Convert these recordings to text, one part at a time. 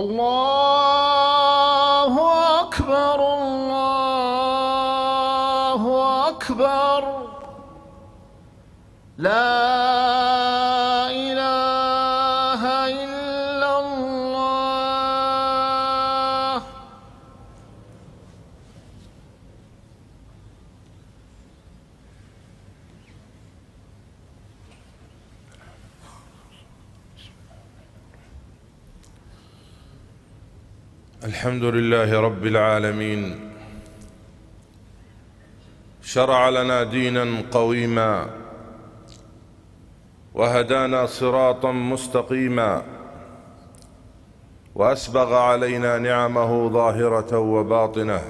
Allah الحمد لله رب العالمين شرع لنا دينا قويما وهدانا صراطا مستقيما وأسبغ علينا نعمه ظاهرة وباطنة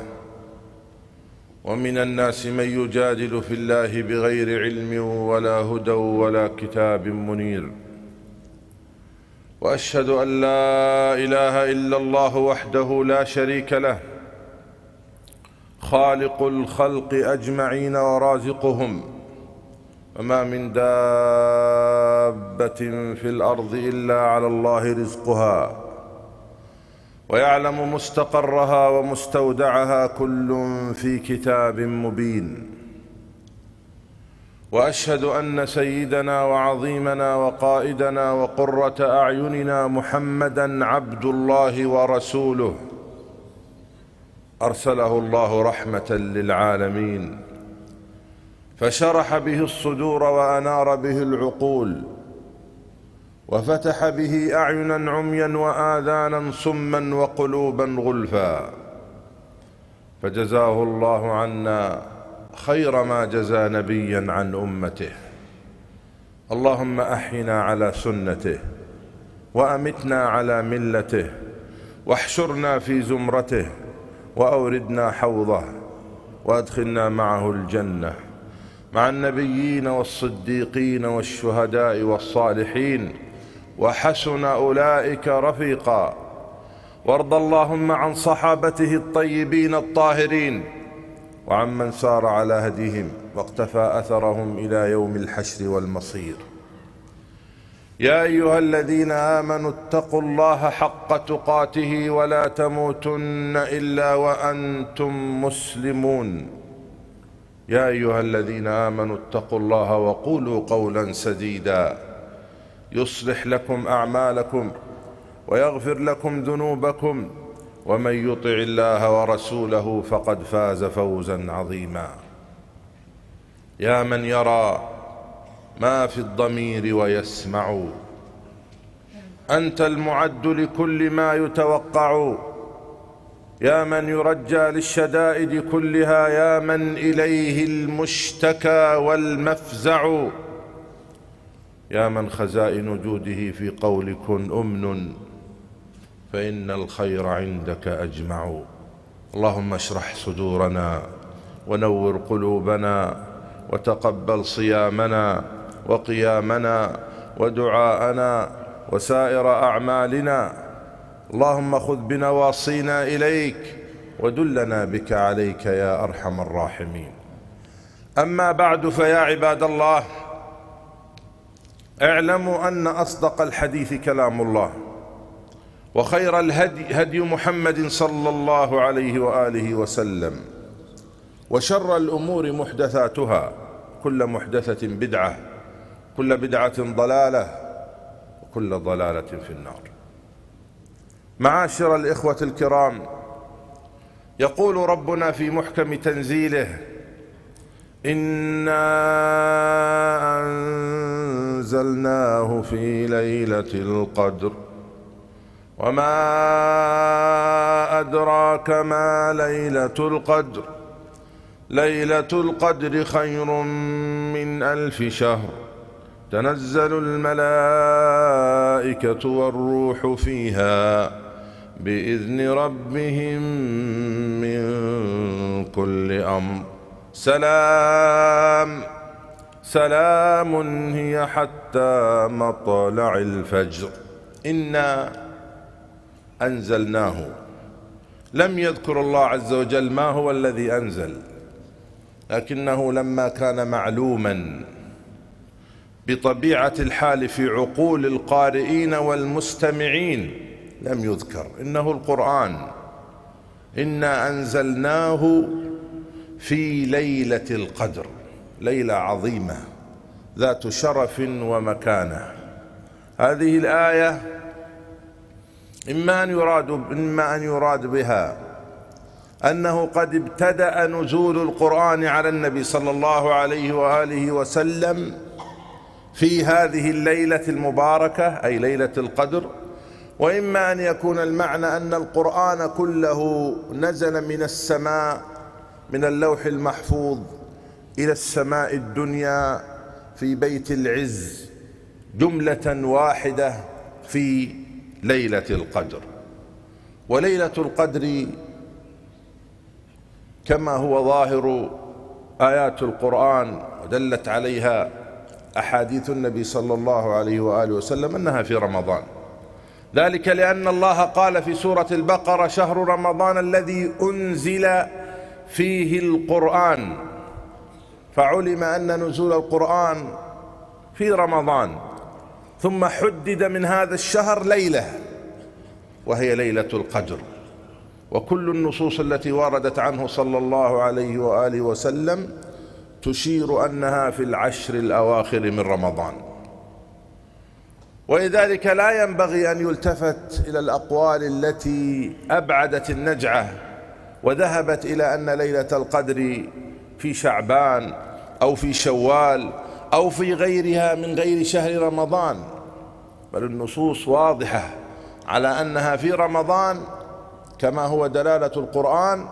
ومن الناس من يجادل في الله بغير علم ولا هدى ولا كتاب منير واشهد ان لا اله الا الله وحده لا شريك له خالق الخلق اجمعين ورازقهم وما من دابه في الارض الا على الله رزقها ويعلم مستقرها ومستودعها كل في كتاب مبين واشهد ان سيدنا وعظيمنا وقائدنا وقره اعيننا محمدا عبد الله ورسوله ارسله الله رحمه للعالمين فشرح به الصدور وانار به العقول وفتح به اعينا عميا واذانا صما وقلوبا غلفا فجزاه الله عنا خير ما جزى نبيا عن امته اللهم احينا على سنته وامتنا على ملته واحشرنا في زمرته واوردنا حوضه وادخلنا معه الجنه مع النبيين والصديقين والشهداء والصالحين وحسن اولئك رفيقا وارض اللهم عن صحابته الطيبين الطاهرين وعمن سار على هديهم واقتفى اثرهم الى يوم الحشر والمصير يا ايها الذين امنوا اتقوا الله حق تقاته ولا تموتن الا وانتم مسلمون يا ايها الذين امنوا اتقوا الله وقولوا قولا سديدا يصلح لكم اعمالكم ويغفر لكم ذنوبكم ومن يطع الله ورسوله فقد فاز فوزا عظيما يا من يرى ما في الضمير ويسمع انت المعد لكل ما يتوقع يا من يرجى للشدائد كلها يا من اليه المشتكى والمفزع يا من خزائن جوده في قول كن امن فإن الخير عندك أجمع اللهم اشرح صدورنا ونور قلوبنا وتقبل صيامنا وقيامنا ودعاءنا وسائر أعمالنا اللهم خذ بنواصينا إليك ودلنا بك عليك يا أرحم الراحمين أما بعد فيا عباد الله اعلموا أن أصدق الحديث كلام الله وخير الهدي هدي محمد صلى الله عليه واله وسلم وشر الامور محدثاتها كل محدثه بدعه كل بدعه ضلاله وكل ضلاله في النار معاشر الاخوه الكرام يقول ربنا في محكم تنزيله انا انزلناه في ليله القدر وما أدراك ما ليلة القدر ليلة القدر خير من ألف شهر تنزل الملائكة والروح فيها بإذن ربهم من كل أمر سلام سلام هي حتى مطلع الفجر إِنَّا أنزلناه لم يذكر الله عز وجل ما هو الذي أنزل لكنه لما كان معلوما بطبيعة الحال في عقول القارئين والمستمعين لم يذكر إنه القرآن إنا أنزلناه في ليلة القدر ليلة عظيمة ذات شرف ومكانة هذه الآية إما أن يراد إما أن يراد بها أنه قد ابتدأ نزول القرآن على النبي صلى الله عليه وآله وسلم في هذه الليلة المباركة أي ليلة القدر وإما أن يكون المعنى أن القرآن كله نزل من السماء من اللوح المحفوظ إلى السماء الدنيا في بيت العز جملة واحدة في ليلة القدر وليلة القدر كما هو ظاهر آيات القرآن ودلت عليها أحاديث النبي صلى الله عليه وآله وسلم أنها في رمضان ذلك لأن الله قال في سورة البقرة شهر رمضان الذي أنزل فيه القرآن فعلم أن نزول القرآن في رمضان ثم حدد من هذا الشهر ليلة وهي ليلة القدر وكل النصوص التي وردت عنه صلى الله عليه وآله وسلم تشير أنها في العشر الأواخر من رمضان ولذلك لا ينبغي أن يلتفت إلى الأقوال التي أبعدت النجعة وذهبت إلى أن ليلة القدر في شعبان أو في شوال أو في غيرها من غير شهر رمضان بل النصوص واضحة على أنها في رمضان كما هو دلالة القرآن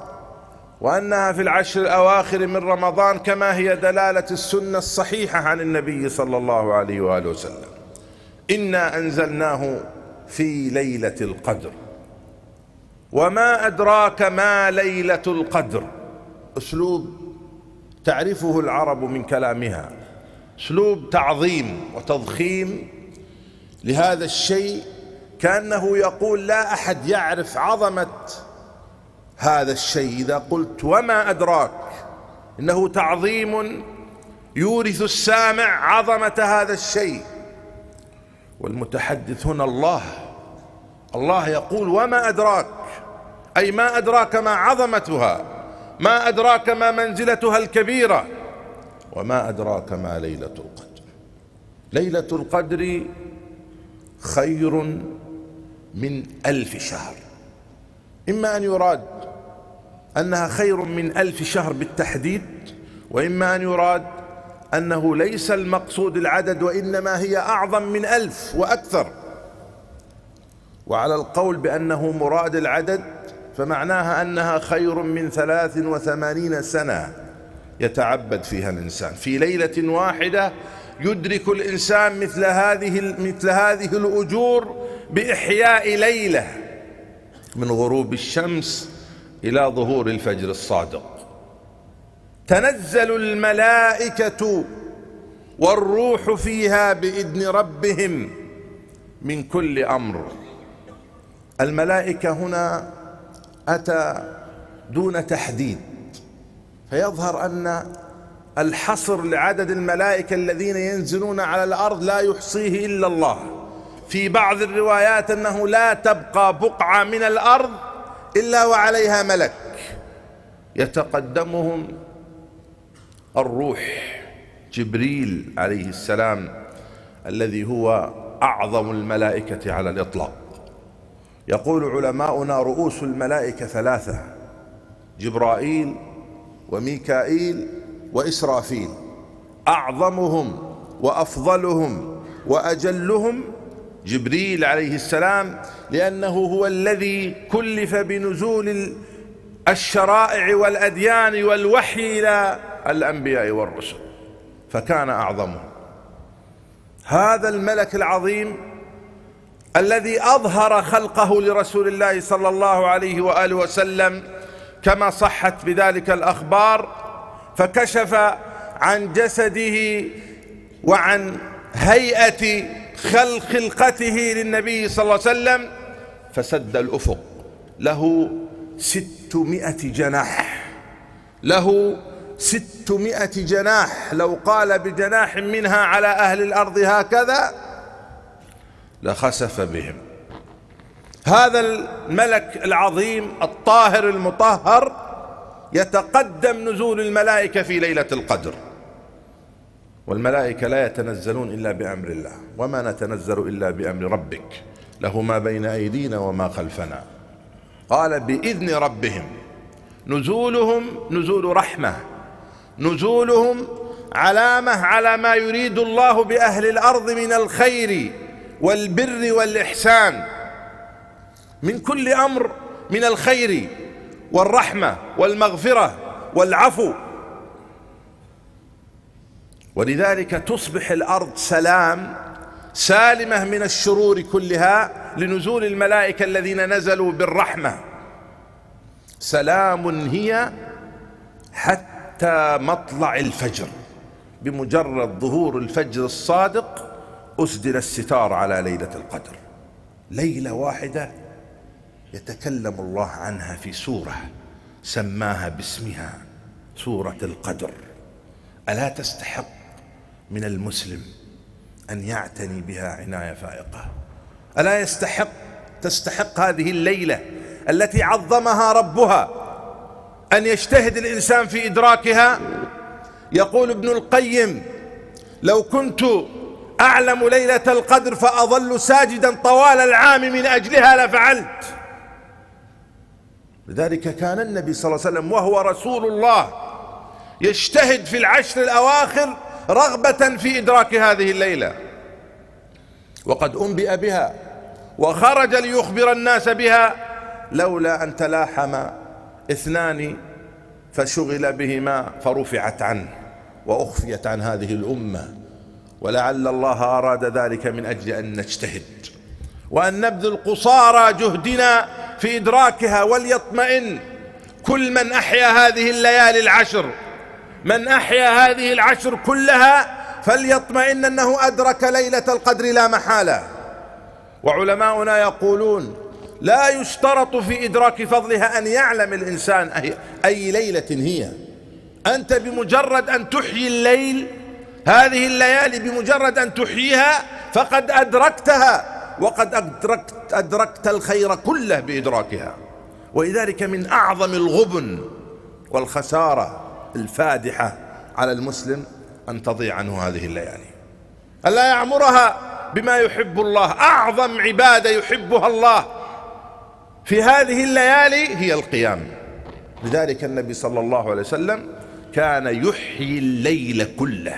وأنها في العشر الأواخر من رمضان كما هي دلالة السنة الصحيحة عن النبي صلى الله عليه وآله وسلم إنا أنزلناه في ليلة القدر وما أدراك ما ليلة القدر أسلوب تعرفه العرب من كلامها اسلوب تعظيم وتضخيم لهذا الشيء كانه يقول لا احد يعرف عظمه هذا الشيء اذا قلت وما ادراك انه تعظيم يورث السامع عظمه هذا الشيء والمتحدث هنا الله الله يقول وما ادراك اي ما ادراك ما عظمتها ما ادراك ما منزلتها الكبيره وما أدراك ما ليلة القدر ليلة القدر خير من ألف شهر إما أن يراد أنها خير من ألف شهر بالتحديد وإما أن يراد أنه ليس المقصود العدد وإنما هي أعظم من ألف وأكثر وعلى القول بأنه مراد العدد فمعناها أنها خير من ثلاث وثمانين سنة يتعبد فيها الإنسان في ليلة واحدة يدرك الإنسان مثل هذه مثل هذه الأجور بإحياء ليلة من غروب الشمس إلى ظهور الفجر الصادق تنزل الملائكة والروح فيها بإذن ربهم من كل أمر الملائكة هنا أتى دون تحديد فيظهر أن الحصر لعدد الملائكة الذين ينزلون على الأرض لا يحصيه إلا الله في بعض الروايات أنه لا تبقى بقعة من الأرض إلا وعليها ملك يتقدمهم الروح جبريل عليه السلام الذي هو أعظم الملائكة على الإطلاق يقول علماؤنا رؤوس الملائكة ثلاثة جبرائيل وميكائيل وإسرافيل أعظمهم وأفضلهم وأجلهم جبريل عليه السلام لأنه هو الذي كلف بنزول الشرائع والأديان والوحي إلى الأنبياء والرسل فكان أعظمهم هذا الملك العظيم الذي أظهر خلقه لرسول الله صلى الله عليه وآله وسلم كما صحت بذلك الأخبار فكشف عن جسده وعن هيئة خل خلقته للنبي صلى الله عليه وسلم فسد الأفق له ستمائة جناح له ستمائة جناح لو قال بجناح منها على أهل الأرض هكذا لخسف بهم هذا الملك العظيم الطاهر المطهر يتقدم نزول الملائكة في ليلة القدر والملائكة لا يتنزلون إلا بأمر الله وما نتنزل إلا بأمر ربك له ما بين أيدينا وما خلفنا قال بإذن ربهم نزولهم نزول رحمة نزولهم علامة على ما يريد الله بأهل الأرض من الخير والبر والإحسان من كل أمر من الخير والرحمة والمغفرة والعفو ولذلك تصبح الأرض سلام سالمة من الشرور كلها لنزول الملائكة الذين نزلوا بالرحمة سلام هي حتى مطلع الفجر بمجرد ظهور الفجر الصادق أسدل الستار على ليلة القدر ليلة واحدة يتكلم الله عنها في سوره سماها باسمها سوره القدر الا تستحق من المسلم ان يعتني بها عنايه فائقه الا يستحق تستحق هذه الليله التي عظمها ربها ان يجتهد الانسان في ادراكها يقول ابن القيم لو كنت اعلم ليله القدر فاظل ساجدا طوال العام من اجلها لفعلت لذلك كان النبي صلى الله عليه وسلم وهو رسول الله يجتهد في العشر الأواخر رغبة في إدراك هذه الليلة وقد أنبئ بها وخرج ليخبر الناس بها لولا أن تلاحم اثنان فشغل بهما فرفعت عنه وأخفيت عن هذه الأمة ولعل الله أراد ذلك من أجل أن نجتهد وأن نبذل قصارى جهدنا في إدراكها وليطمئن كل من أحيا هذه الليالي العشر من أحيا هذه العشر كلها فليطمئن أنه أدرك ليلة القدر لا محالة وعلماؤنا يقولون لا يشترط في إدراك فضلها أن يعلم الإنسان أي ليلة هي أنت بمجرد أن تحيي الليل هذه الليالي بمجرد أن تحييها فقد أدركتها وقد أدركت, أدركت الخير كله بإدراكها ولذلك من أعظم الغبن والخسارة الفادحة على المسلم أن تضيع عنه هذه الليالي ألا يعمرها بما يحب الله أعظم عبادة يحبها الله في هذه الليالي هي القيام لذلك النبي صلى الله عليه وسلم كان يحيي الليل كله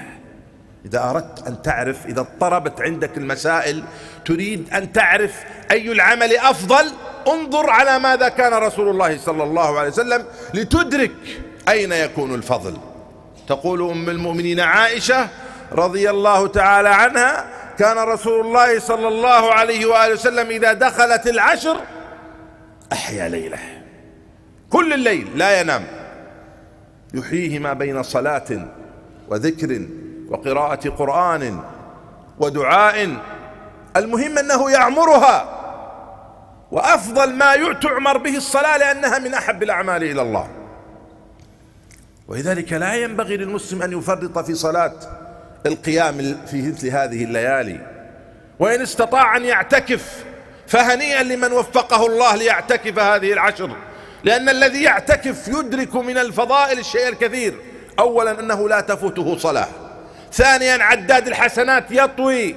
إذا أردت أن تعرف إذا اضطربت عندك المسائل تريد أن تعرف أي العمل أفضل انظر على ماذا كان رسول الله صلى الله عليه وسلم لتدرك أين يكون الفضل تقول أم المؤمنين عائشة رضي الله تعالى عنها كان رسول الله صلى الله عليه وآله وسلم إذا دخلت العشر أحيا ليله كل الليل لا ينام يحييه ما بين صلاة وذكر وقراءة قرآن ودعاء المهم أنه يعمرها وأفضل ما تعمر به الصلاة لأنها من أحب الأعمال إلى الله ولذلك لا ينبغي للمسلم أن يفرط في صلاة القيام في مثل هذه الليالي وإن استطاع أن يعتكف فهنيئا لمن وفقه الله ليعتكف هذه العشر لأن الذي يعتكف يدرك من الفضائل الشيء الكثير أولا أنه لا تفوته صلاة ثانيا عداد الحسنات يطوي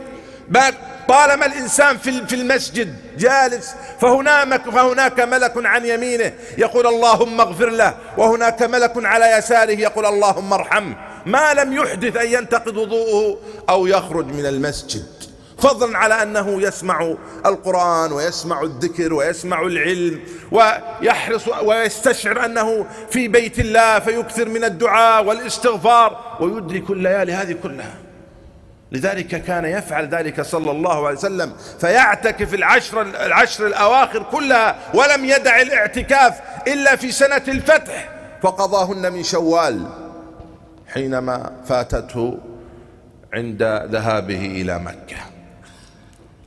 طالما الإنسان في في المسجد جالس فهناك فهناك ملك عن يمينه يقول اللهم اغفر له وهناك ملك على يساره يقول اللهم ارحمه ما لم يحدث أن ينتقد وضوءه أو يخرج من المسجد فضلا على أنه يسمع القرآن ويسمع الذكر ويسمع العلم ويحرص ويستشعر أنه في بيت الله فيكثر من الدعاء والاستغفار ويدرك الليالي هذه كلها لذلك كان يفعل ذلك صلى الله عليه وسلم فيعتكف العشر, العشر الأواخر كلها ولم يدع الاعتكاف إلا في سنة الفتح فقضاهن من شوال حينما فاتته عند ذهابه إلى مكة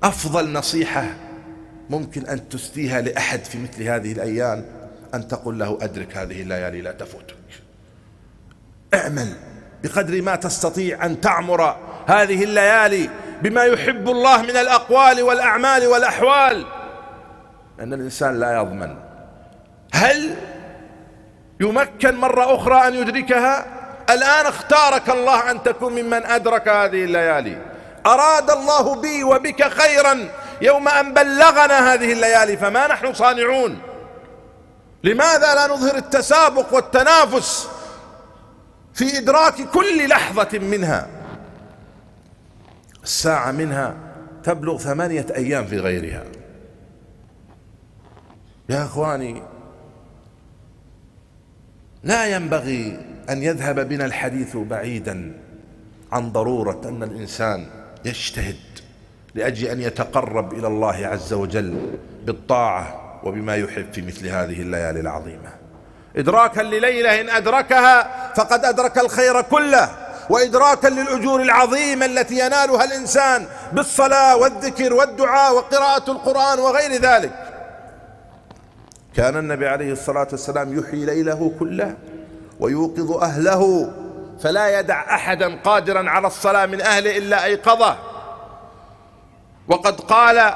أفضل نصيحة ممكن أن تسديها لأحد في مثل هذه الأيام أن تقول له أدرك هذه الليالي لا تفوتك اعمل بقدر ما تستطيع أن تعمر هذه الليالي بما يحب الله من الأقوال والأعمال والأحوال أن الإنسان لا يضمن هل يمكن مرة أخرى أن يدركها الآن اختارك الله أن تكون ممن أدرك هذه الليالي أراد الله بي وبك خيرا يوم أن بلغنا هذه الليالي فما نحن صانعون لماذا لا نظهر التسابق والتنافس في إدراك كل لحظة منها الساعة منها تبلغ ثمانية أيام في غيرها يا أخواني لا ينبغي أن يذهب بنا الحديث بعيدا عن ضرورة أن الإنسان يجتهد لأجل أن يتقرب إلى الله عز وجل بالطاعة وبما يحب في مثل هذه الليالي العظيمة إدراكا لليلة إن أدركها فقد أدرك الخير كله وإدراكا للأجور العظيمة التي ينالها الإنسان بالصلاة والذكر والدعاء وقراءة القرآن وغير ذلك كان النبي عليه الصلاة والسلام يحيي ليله كله ويوقظ أهله فلا يدع احدا قادرا على الصلاه من اهله الا ايقظه وقد قال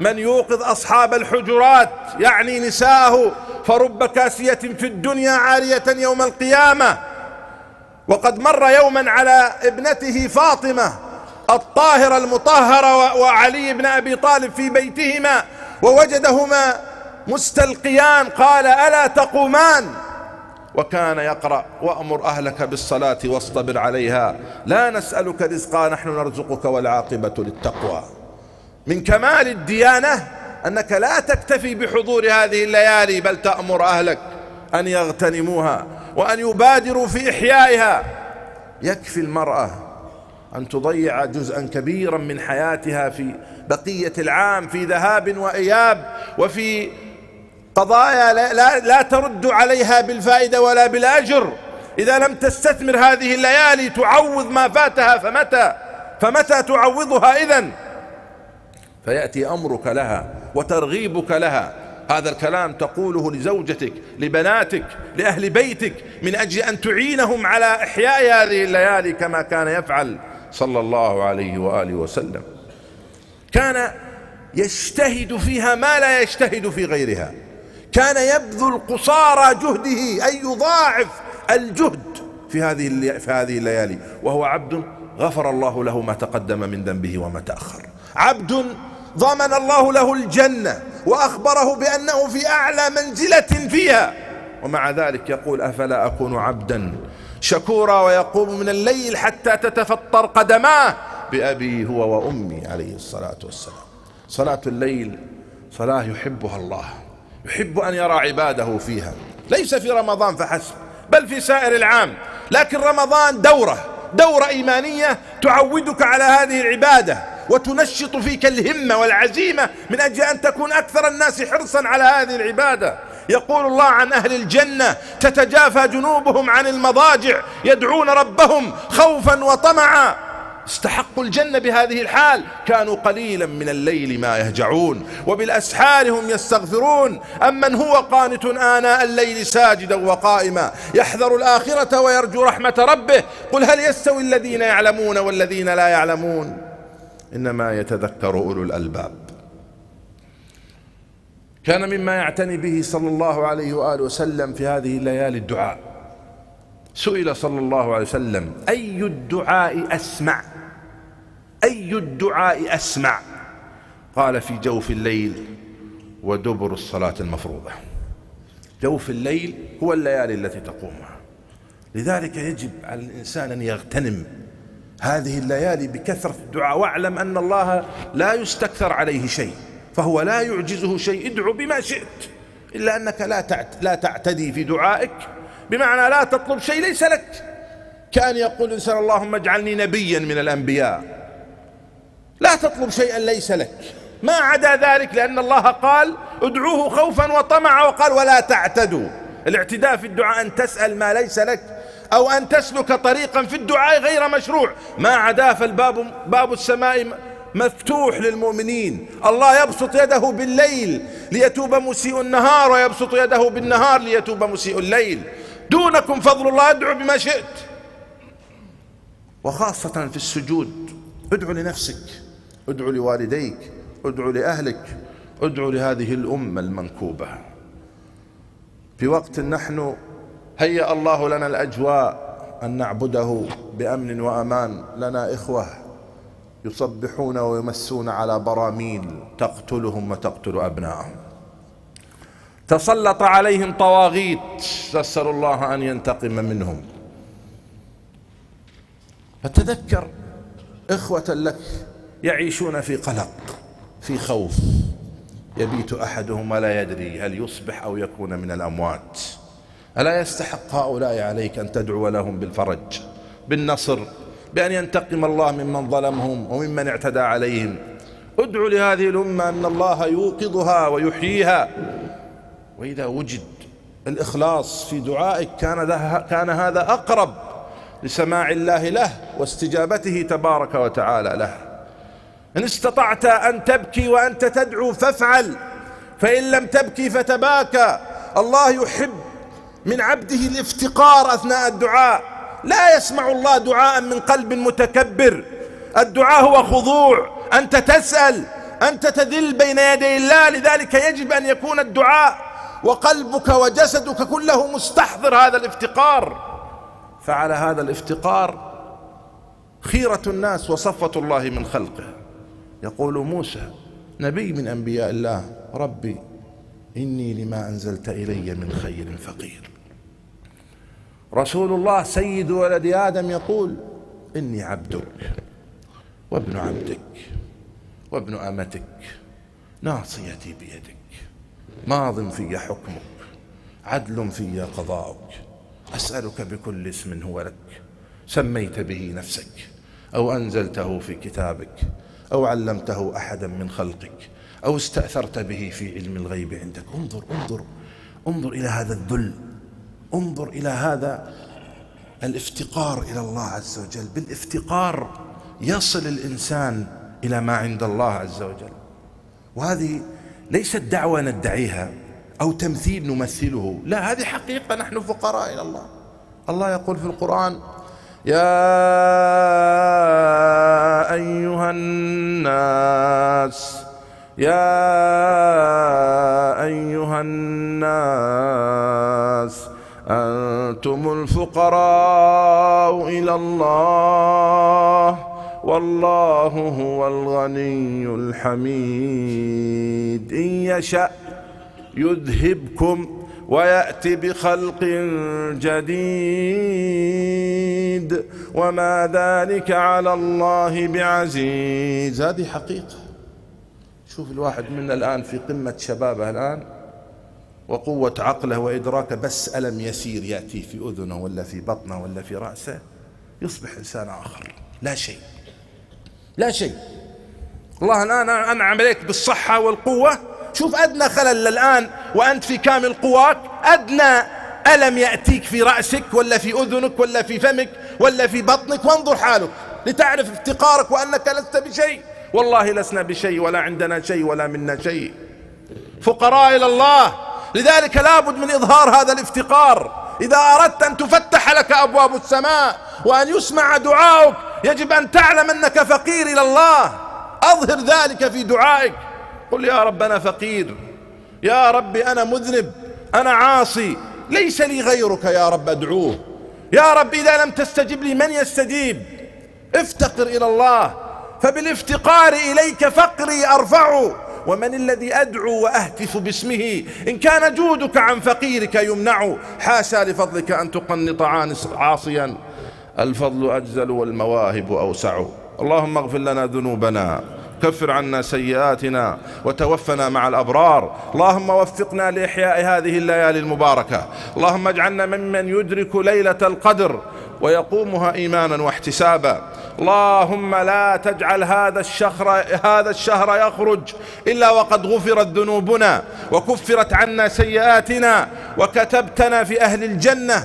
من يوقظ اصحاب الحجرات يعني نساءه فرب كاسيه في الدنيا عاريه يوم القيامه وقد مر يوما على ابنته فاطمه الطاهره المطهره وعلي بن ابي طالب في بيتهما ووجدهما مستلقيان قال الا تقومان وكان يقرأ وأمر أهلك بالصلاة واصطبر عليها لا نسألك رزقا نحن نرزقك والعاقبة للتقوى من كمال الديانة أنك لا تكتفي بحضور هذه الليالي بل تأمر أهلك أن يغتنموها وأن يبادروا في إحيائها يكفي المرأة أن تضيع جزءا كبيرا من حياتها في بقية العام في ذهاب وإياب وفي قضايا لا, لا, لا ترد عليها بالفائدة ولا بالأجر إذا لم تستثمر هذه الليالي تعوض ما فاتها فمتى فمتى تعوضها إذا فيأتي أمرك لها وترغيبك لها هذا الكلام تقوله لزوجتك لبناتك لأهل بيتك من أجل أن تعينهم على إحياء هذه الليالي كما كان يفعل صلى الله عليه وآله وسلم كان يجتهد فيها ما لا يجتهد في غيرها كان يبذل قصارى جهده أي يضاعف الجهد في هذه في هذه الليالي وهو عبد غفر الله له ما تقدم من ذنبه وما تأخر عبد ضمن الله له الجنة وأخبره بأنه في أعلى منزلة فيها ومع ذلك يقول أفلا أكون عبدا شكورا ويقوم من الليل حتى تتفطر قدماه بأبي هو وأمي عليه الصلاة والسلام صلاة الليل صلاة يحبها الله يحب أن يرى عباده فيها ليس في رمضان فحسب بل في سائر العام لكن رمضان دورة دورة إيمانية تعودك على هذه العبادة وتنشط فيك الهمة والعزيمة من أجل أن تكون أكثر الناس حرصا على هذه العبادة يقول الله عن أهل الجنة تتجافى جنوبهم عن المضاجع يدعون ربهم خوفا وطمعا استحقوا الجنة بهذه الحال كانوا قليلا من الليل ما يهجعون وبالأسحار هم يستغفرون من هو قانت آناء الليل ساجدا وقائما يحذر الآخرة ويرجو رحمة ربه قل هل يستوي الذين يعلمون والذين لا يعلمون إنما يتذكر أولو الألباب كان مما يعتني به صلى الله عليه وآله وسلم في هذه الليالي الدعاء سئل صلى الله عليه وسلم أي الدعاء أسمع أي الدعاء أسمع قال في جوف الليل ودبر الصلاة المفروضة جوف الليل هو الليالي التي تقومها لذلك يجب على الإنسان أن يغتنم هذه الليالي بكثرة الدعاء واعلم أن الله لا يستكثر عليه شيء فهو لا يعجزه شيء ادعو بما شئت إلا أنك لا لا تعتدي في دعائك بمعنى لا تطلب شيء ليس لك كان يقول الإنسان اللهم اجعلني نبيا من الأنبياء لا تطلب شيئا ليس لك ما عدا ذلك لأن الله قال ادعوه خوفا وطمعا وقال ولا تعتدوا الاعتداء في الدعاء أن تسأل ما ليس لك أو أن تسلك طريقا في الدعاء غير مشروع ما عدا فالباب باب السماء مفتوح للمؤمنين الله يبسط يده بالليل ليتوب مسيء النهار ويبسط يده بالنهار ليتوب مسيء الليل دونكم فضل الله ادعو بما شئت وخاصة في السجود ادعو لنفسك ادعو لوالديك ادعو لأهلك ادعو لهذه الأمة المنكوبة في وقت نحن هيأ الله لنا الأجواء أن نعبده بأمن وأمان لنا إخوة يصبحون ويمسون على براميل تقتلهم وتقتل أبنائهم تسلط عليهم طواغيت نسأل الله أن ينتقم منهم فتذكر إخوة لك يعيشون في قلق في خوف يبيت احدهم ولا يدري هل يصبح أو يكون من الأموات ألا يستحق هؤلاء عليك أن تدعو لهم بالفرج بالنصر بأن ينتقم الله ممن ظلمهم وممن اعتدى عليهم ادعو لهذه الأمة أن الله يوقظها ويحييها وإذا وجد الإخلاص في دعائك كان, كان هذا أقرب لسماع الله له واستجابته تبارك وتعالى له إن استطعت أن تبكي وأنت تدعو فافعل فإن لم تبكي فتباكى الله يحب من عبده الافتقار أثناء الدعاء لا يسمع الله دعاء من قلب متكبر الدعاء هو خضوع أنت تسأل أنت تذل بين يدي الله لذلك يجب أن يكون الدعاء وقلبك وجسدك كله مستحضر هذا الافتقار فعلى هذا الافتقار خيرة الناس وصفه الله من خلقه يقول موسى نبي من أنبياء الله ربي إني لما أنزلت إلي من خير فقير رسول الله سيد ولد آدم يقول إني عبدك وابن عبدك وابن أمتك ناصيتي بيدك ماض في حكمك عدل في قضاؤك أسألك بكل اسم هو لك سميت به نفسك أو أنزلته في كتابك أو علمته أحدا من خلقك أو استأثرت به في علم الغيب عندك انظر انظر انظر إلى هذا الذل انظر إلى هذا الافتقار إلى الله عز وجل بالافتقار يصل الإنسان إلى ما عند الله عز وجل وهذه ليست دعوة ندعيها أو تمثيل نمثله لا هذه حقيقة نحن فقراء إلى الله الله يقول في القرآن يا أيها الناس يا أيها الناس أنتم الفقراء إلى الله والله هو الغني الحميد إن يشأ يذهبكم ويأت بخلق جديد وما ذلك على الله بعزيز هذه حقيقة شوف الواحد منا الآن في قمة شبابه الآن وقوة عقله وإدراكه بس ألم يسير يأتي في أذنه ولا في بطنه ولا في رأسه يصبح إنسان آخر لا شيء لا شيء الله الآن أنعم عليك بالصحة والقوة شوف أدنى خلل الآن وأنت في كامل قواك أدنى ألم يأتيك في رأسك ولا في أذنك ولا في فمك ولا في بطنك وانظر حالك لتعرف افتقارك وأنك لست بشيء والله لسنا بشيء ولا عندنا شيء ولا منا شيء فقراء إلى الله لذلك لابد من إظهار هذا الافتقار إذا أردت أن تفتح لك أبواب السماء وأن يسمع دعاؤك يجب أن تعلم أنك فقير إلى الله أظهر ذلك في دعائك قل يا رب أنا فقير يا رب أنا مذنب أنا عاصي ليس لي غيرك يا رب أدعوه يا رب إذا لم تستجب لي من يستجيب افتقر إلى الله فبالافتقار إليك فقري أرفع ومن الذي أدعو وأهتف باسمه إن كان جودك عن فقيرك يمنع حاشا لفضلك أن تقنط عاصيا الفضل أجزل والمواهب أوسع اللهم اغفر لنا ذنوبنا كفر عنا سيئاتنا وتوفنا مع الأبرار اللهم وفقنا لإحياء هذه الليالي المباركة اللهم اجعلنا ممن يدرك ليلة القدر ويقومها إيمانا واحتسابا اللهم لا تجعل هذا الشهر هذا الشهر يخرج إلا وقد غفرت ذنوبنا وكفرت عنا سيئاتنا وكتبتنا في أهل الجنة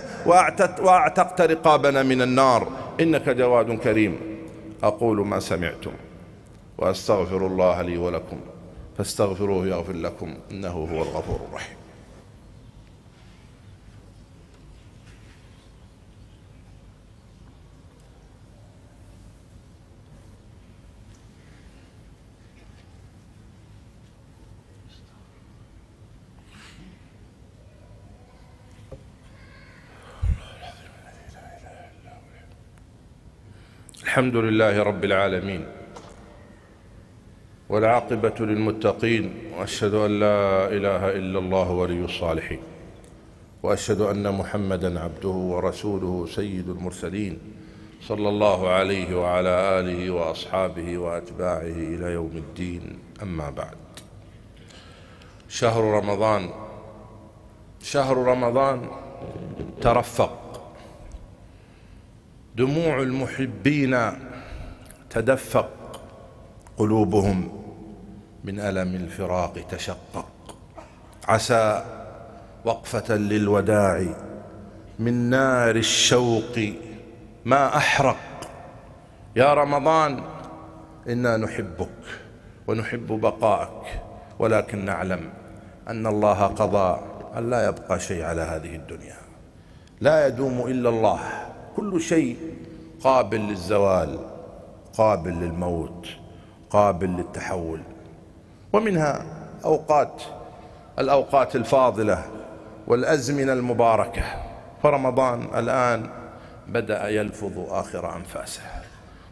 وأعتقت رقابنا من النار إنك جواد كريم أقول ما سمعتم وأستغفر الله لي ولكم فاستغفروه يغفر لكم إنه هو الغفور الرحيم الحمد لله رب العالمين والعاقبة للمتقين وأشهد أن لا إله إلا الله ولي الصالحين وأشهد أن محمدا عبده ورسوله سيد المرسلين صلى الله عليه وعلى آله وأصحابه وأتباعه إلى يوم الدين أما بعد شهر رمضان شهر رمضان ترفق دموع المحبين تدفق قلوبهم من الم الفراق تشقق عسى وقفه للوداع من نار الشوق ما احرق يا رمضان انا نحبك ونحب بقاءك ولكن نعلم ان الله قضى ان لا يبقى شيء على هذه الدنيا لا يدوم الا الله كل شيء قابل للزوال قابل للموت قابل للتحول ومنها أوقات الأوقات الفاضلة والأزمنة المباركة فرمضان الآن بدأ يلفظ آخر أنفاسه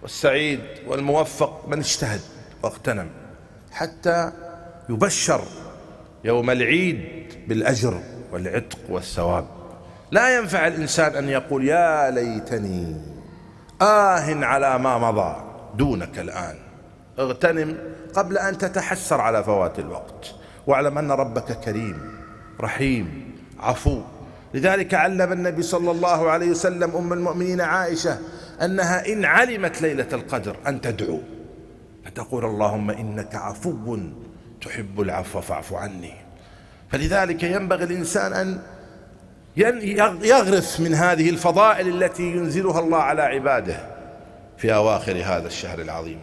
والسعيد والموفق من اجتهد واغتنم حتى يبشر يوم العيد بالأجر والعتق والثواب لا ينفع الإنسان أن يقول يا ليتني آه على ما مضى دونك الآن اغتنم قبل أن تتحسر على فوات الوقت واعلم أن ربك كريم رحيم عفو لذلك علم النبي صلى الله عليه وسلم أم المؤمنين عائشة أنها إن علمت ليلة القدر أن تدعو فتقول اللهم إنك عفو تحب العفو فاعف عني فلذلك ينبغي الإنسان أن يغرف من هذه الفضائل التي ينزلها الله على عباده في أواخر هذا الشهر العظيم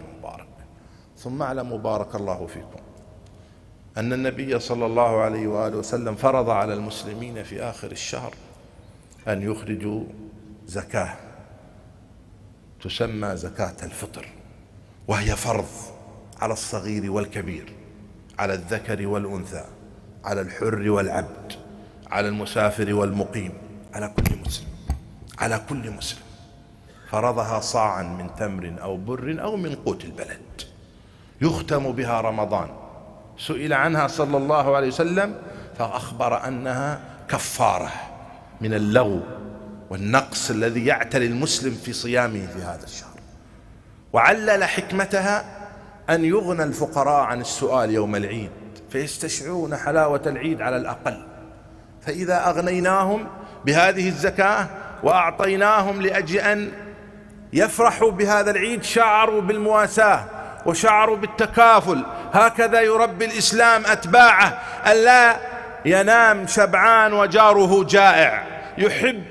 ثم اعلموا بارك الله فيكم أن النبي صلى الله عليه وآله وسلم فرض على المسلمين في آخر الشهر أن يخرجوا زكاة تسمى زكاة الفطر وهي فرض على الصغير والكبير على الذكر والأنثى على الحر والعبد على المسافر والمقيم على كل مسلم على كل مسلم فرضها صاعا من تمر أو بر أو من قوت البلد يختم بها رمضان سئل عنها صلى الله عليه وسلم فأخبر أنها كفارة من اللغو والنقص الذي يعتري المسلم في صيامه في هذا الشهر وعلل حكمتها أن يغنى الفقراء عن السؤال يوم العيد فيستشعرون حلاوة العيد على الأقل فإذا أغنيناهم بهذه الزكاة وأعطيناهم لأجل أن يفرحوا بهذا العيد شعروا بالمواساة وشعروا بالتكافل هكذا يربي الإسلام أتباعه ألا ينام شبعان وجاره جائع يحب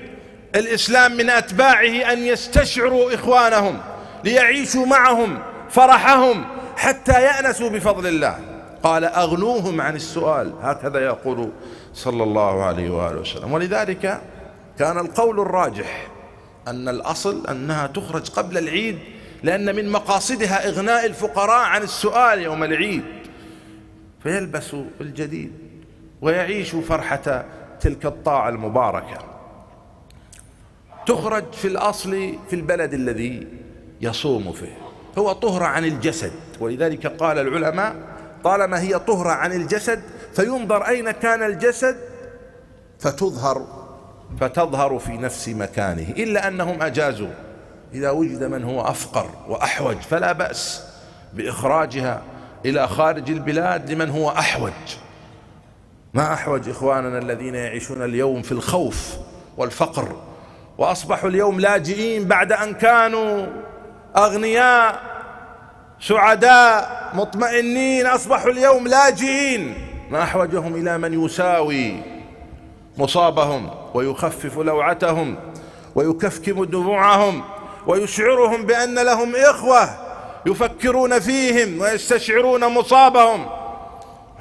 الإسلام من أتباعه أن يستشعروا إخوانهم ليعيشوا معهم فرحهم حتى يأنسوا بفضل الله قال أغنوهم عن السؤال هكذا يقول صلى الله عليه وآله وسلم ولذلك كان القول الراجح أن الأصل أنها تخرج قبل العيد لأن من مقاصدها إغناء الفقراء عن السؤال يوم العيد فيلبس الجديد ويعيش فرحة تلك الطاعة المباركة تخرج في الأصل في البلد الذي يصوم فيه هو طهرة عن الجسد ولذلك قال العلماء طالما هي طهرة عن الجسد فينظر أين كان الجسد فتظهر فتظهر في نفس مكانه إلا أنهم أجازوا إذا وجد من هو أفقر وأحوج فلا بأس بإخراجها إلى خارج البلاد لمن هو أحوج ما أحوج إخواننا الذين يعيشون اليوم في الخوف والفقر وأصبحوا اليوم لاجئين بعد أن كانوا أغنياء سعداء مطمئنين أصبحوا اليوم لاجئين ما أحوجهم إلى من يساوي مصابهم ويخفف لوعتهم ويكفكم دموعهم ويشعرهم بأن لهم إخوة يفكرون فيهم ويستشعرون مصابهم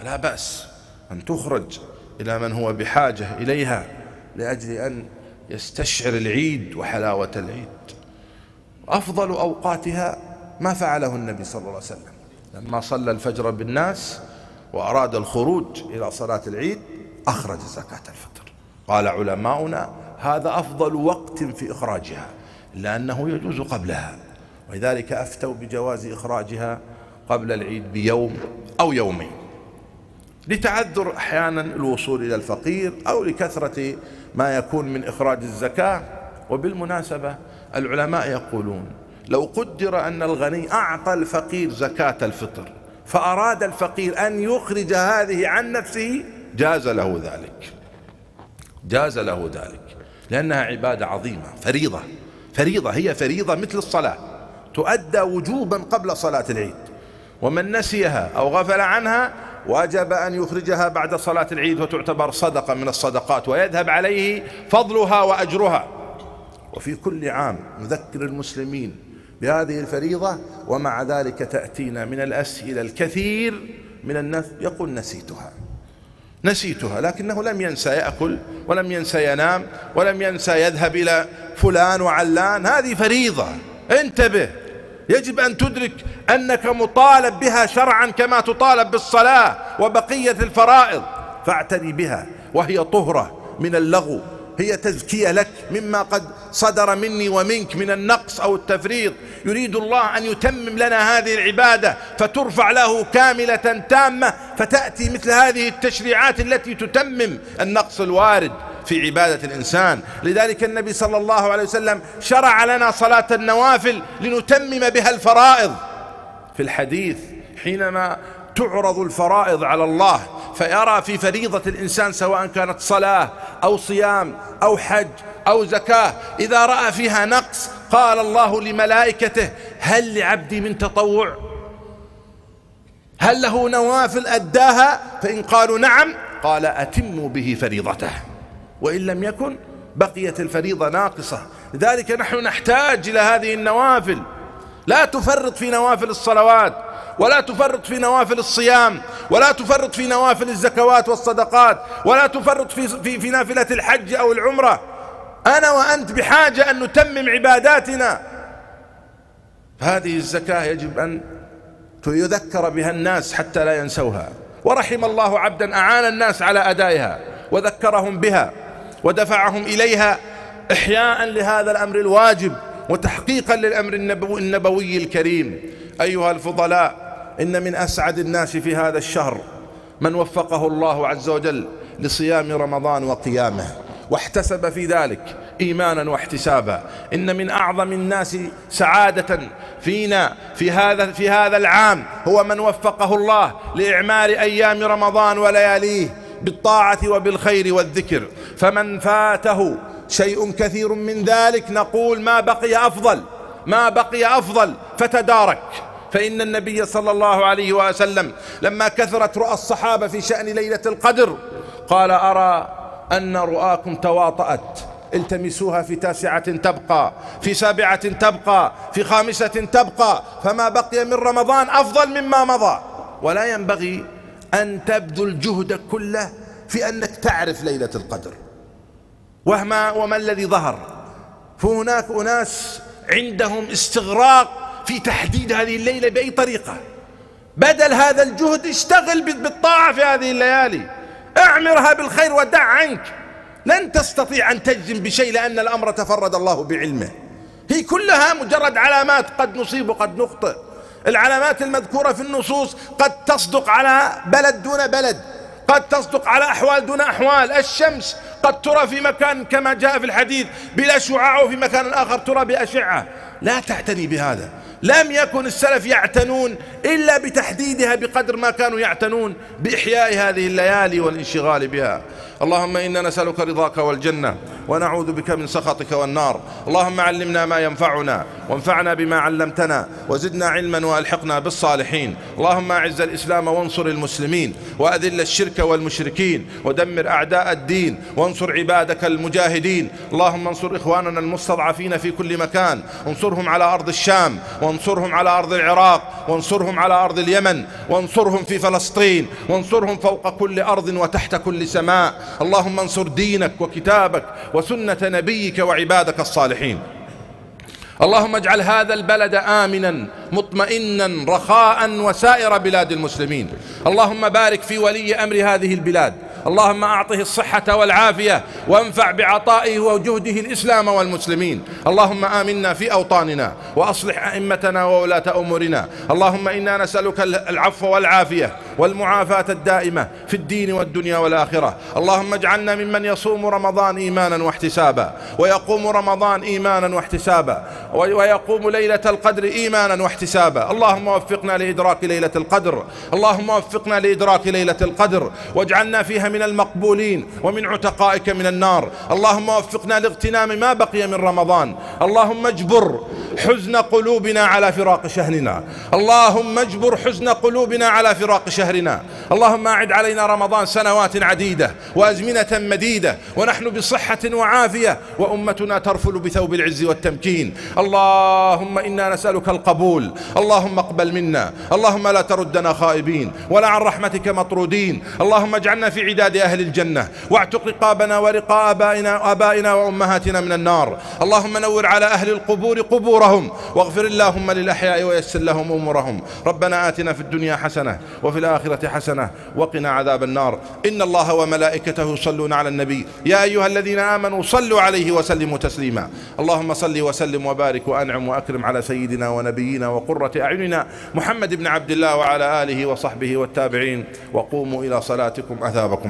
لا بأس أن تخرج إلى من هو بحاجة إليها لأجل أن يستشعر العيد وحلاوة العيد أفضل أوقاتها ما فعله النبي صلى الله عليه وسلم لما صلى الفجر بالناس وأراد الخروج إلى صلاة العيد أخرج زكاة الفطر قال علماؤنا هذا أفضل وقت في إخراجها إلا أنه يجوز قبلها ولذلك أفتوا بجواز إخراجها قبل العيد بيوم أو يومين لتعذر أحيانا الوصول إلى الفقير أو لكثرة ما يكون من إخراج الزكاة وبالمناسبة العلماء يقولون لو قدر أن الغني أعطى الفقير زكاة الفطر فأراد الفقير أن يخرج هذه عن نفسه جاز له ذلك جاز له ذلك لأنها عبادة عظيمة فريضة فريضة هي فريضة مثل الصلاة تؤدى وجوبا قبل صلاة العيد ومن نسيها أو غفل عنها وجب أن يخرجها بعد صلاة العيد وتعتبر صدقة من الصدقات ويذهب عليه فضلها وأجرها وفي كل عام نذكر المسلمين بهذه الفريضة ومع ذلك تأتينا من الأسئلة الكثير من الناس يقول نسيتها نسيتها لكنه لم ينسى يأكل ولم ينسى ينام ولم ينسى يذهب إلى فلان وعلان هذه فريضة انتبه يجب أن تدرك أنك مطالب بها شرعا كما تطالب بالصلاة وبقية الفرائض فاعتني بها وهي طهرة من اللغو هي تزكية لك مما قد صدر مني ومنك من النقص أو التفريط يريد الله أن يتمم لنا هذه العبادة فترفع له كاملة تامة فتأتي مثل هذه التشريعات التي تتمم النقص الوارد في عبادة الإنسان لذلك النبي صلى الله عليه وسلم شرع لنا صلاة النوافل لنتمم بها الفرائض في الحديث حينما تعرض الفرائض على الله فيرى في فريضة الإنسان سواء كانت صلاة أو صيام أو حج أو زكاة إذا رأى فيها نقص قال الله لملائكته هل لعبدي من تطوع هل له نوافل أداها فإن قالوا نعم قال أتموا به فريضته وإن لم يكن بقيت الفريضة ناقصة لذلك نحن نحتاج إلى هذه النوافل لا تفرط في نوافل الصلوات ولا تفرط في نوافل الصيام ولا تفرط في نوافل الزكوات والصدقات ولا تفرط في, في, في نافلة الحج أو العمرة أنا وأنت بحاجة أن نتمم عباداتنا هذه الزكاة يجب أن يذكر بها الناس حتى لا ينسوها ورحم الله عبدا أعان الناس على أدائها وذكرهم بها ودفعهم إليها إحياء لهذا الأمر الواجب وتحقيقا للأمر النبوي الكريم أيها الفضلاء إن من أسعد الناس في هذا الشهر من وفقه الله عز وجل لصيام رمضان وقيامه واحتسب في ذلك إيمانا واحتسابا إن من أعظم الناس سعادة فينا في هذا في هذا العام هو من وفقه الله لإعمال أيام رمضان ولياليه بالطاعة وبالخير والذكر فمن فاته شيء كثير من ذلك نقول ما بقي أفضل ما بقي أفضل فتدارك فإن النبي صلى الله عليه وسلم لما كثرت رؤى الصحابة في شأن ليلة القدر قال أرى أن رؤاكم تواطأت التمسوها في تاسعة تبقى في سابعة تبقى في خامسة تبقى فما بقي من رمضان أفضل مما مضى ولا ينبغي أن تبذل جهدك كله في أنك تعرف ليلة القدر وما وما الذي ظهر فهناك أناس عندهم استغراق في تحديد هذه الليلة بأي طريقة بدل هذا الجهد اشتغل بالطاعة في هذه الليالي اعمرها بالخير ودع عنك لن تستطيع أن تجزم بشيء لأن الأمر تفرد الله بعلمه هي كلها مجرد علامات قد نصيب وقد نخطئ العلامات المذكورة في النصوص قد تصدق على بلد دون بلد قد تصدق على أحوال دون أحوال الشمس قد ترى في مكان كما جاء في الحديث بلا شعاع وفي مكان آخر ترى بأشعة لا تعتني بهذا لم يكن السلف يعتنون إلا بتحديدها بقدر ما كانوا يعتنون بإحياء هذه الليالي والانشغال بها اللهم إنا نسألك رضاك والجنة ونعوذ بك من سخطك والنار اللهم علمنا ما ينفعنا وانفعنا بما علمتنا وزدنا علما وألحقنا بالصالحين اللهم أعز الإسلام وانصر المسلمين وأذل الشرك والمشركين ودمر أعداء الدين وانصر عبادك المجاهدين اللهم انصر إخواننا المستضعفين في كل مكان انصرهم على أرض الشام وانصرهم على أرض العراق وانصرهم على أرض اليمن وانصرهم في فلسطين وانصرهم فوق كل أرض وتحت كل سماء اللهم انصر دينك وكتابك وسنة نبيك وعبادك الصالحين اللهم اجعل هذا البلد آمنا مطمئنا رخاء وسائر بلاد المسلمين اللهم بارك في ولي أمر هذه البلاد اللهم أعطه الصحة والعافية وانفع بعطائه وجهده الإسلام والمسلمين اللهم آمنا في أوطاننا وأصلح أئمتنا وولاة أمورنا اللهم إنا نسألك العفو والعافية والمعافاة الدائمة في الدين والدنيا والآخرة اللهم اجعلنا ممن يصوم رمضان إيمانا واحتسابا ويقوم رمضان إيمانا واحتسابا ويقوم ليلة القدر إيمانا واحتسابا اللهم وفقنا لإدراك ليلة القدر اللهم وفقنا لإدراك ليلة القدر واجعلنا فيها من المقبولين ومن عتقائك من النار اللهم وفقنا لاغتنام ما بقي من رمضان اللهم اجبر حزن قلوبنا على فراق شهرنا اللهم اجبر حزن قلوبنا على فراق شهرنا اللهم أعد علينا رمضان سنوات عديدة وأزمنة مديدة ونحن بصحة وعافية وأمتنا ترفل بثوب العز والتمكين اللهم إنا نسألك القبول اللهم اقبل منا اللهم لا تردنا خائبين ولا عن رحمتك مطرودين اللهم اجعلنا في عداد عداد أهل الجنة واعتق رقابنا ورقاء أبائنا, أبائنا وأمهاتنا من النار اللهم نور على أهل القبور قبورهم واغفر اللهم للأحياء ويسر لهم أمورهم ربنا آتنا في الدنيا حسنة وفي الآخرة حسنة وقنا عذاب النار إن الله وملائكته يصلون على النبي يا أيها الذين آمنوا صلوا عليه وسلموا تسليما اللهم صل وسلم وبارك وأنعم وأكرم على سيدنا ونبينا وقرة أعيننا محمد بن عبد الله وعلى آله وصحبه والتابعين وقوموا إلى صلاتكم أثابكم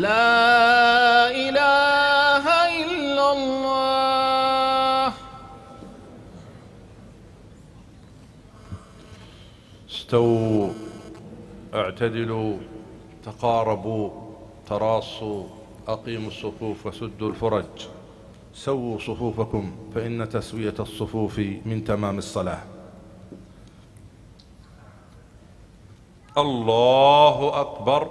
لا إله إلا الله استووا اعتدلوا تقاربوا تراصوا أقيموا الصفوف وسدوا الفرج سووا صفوفكم فإن تسوية الصفوف من تمام الصلاة الله أكبر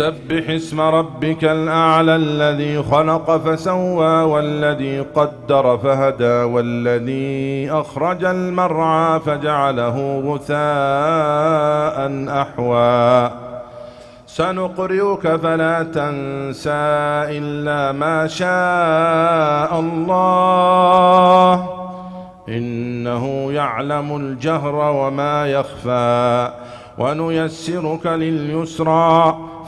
سبح اسم ربك الأعلى الذي خلق فسوى والذي قدر فهدى والذي أخرج المرعى فجعله غثاء أحوى سنقرئك فلا تنسى إلا ما شاء الله إنه يعلم الجهر وما يخفى ونيسرك لليسرى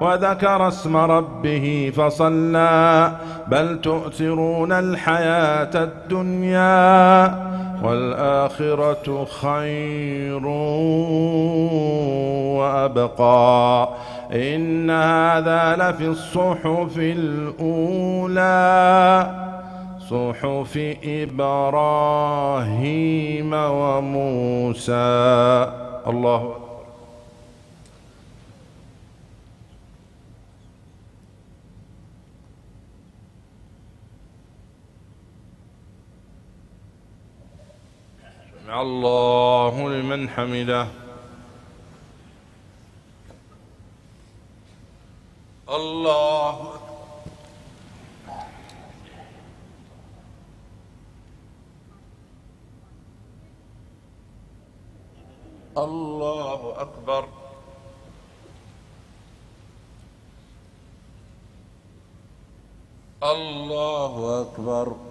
وذكر اسم ربه فصلى بل تؤثرون الحياة الدنيا والآخرة خير وأبقى إن هذا لفي الصحف الأولى صحف إبراهيم وموسى الله أكبر الله لمن حمده الله أكبر الله أكبر الله أكبر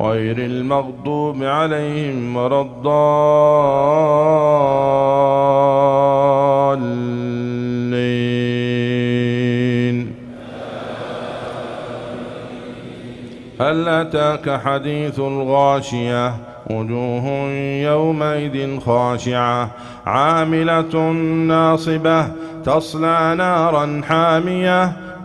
غير المغضوب عليهم ولا الضالين هل أتاك حديث الغاشية وجوه يومئذ خاشعة عاملة ناصبة تصلى نارا حامية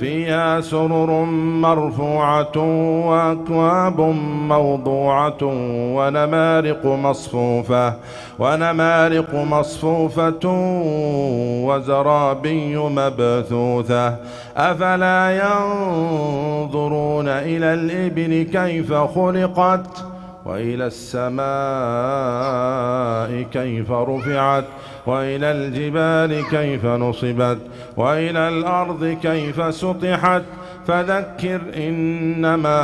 فيها سرر مرفوعة وأكواب موضوعة ونمارق مصفوفة ونمارق مصفوفة وزرابي مبثوثة أفلا ينظرون إلى الإبل كيف خلقت ؟ وإلى السماء كيف رفعت وإلى الجبال كيف نصبت وإلى الأرض كيف سطحت فذكر إنما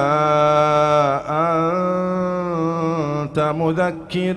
أنت مذكر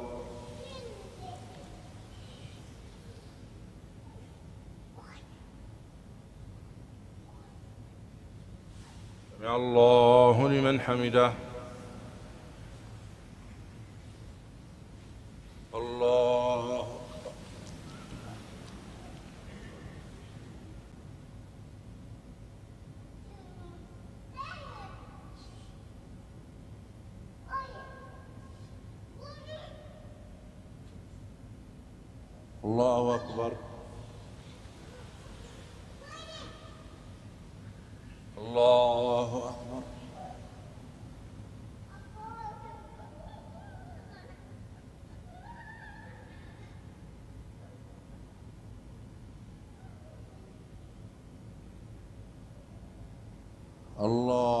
الله لمن حمده الله الله أكبر Allah Allah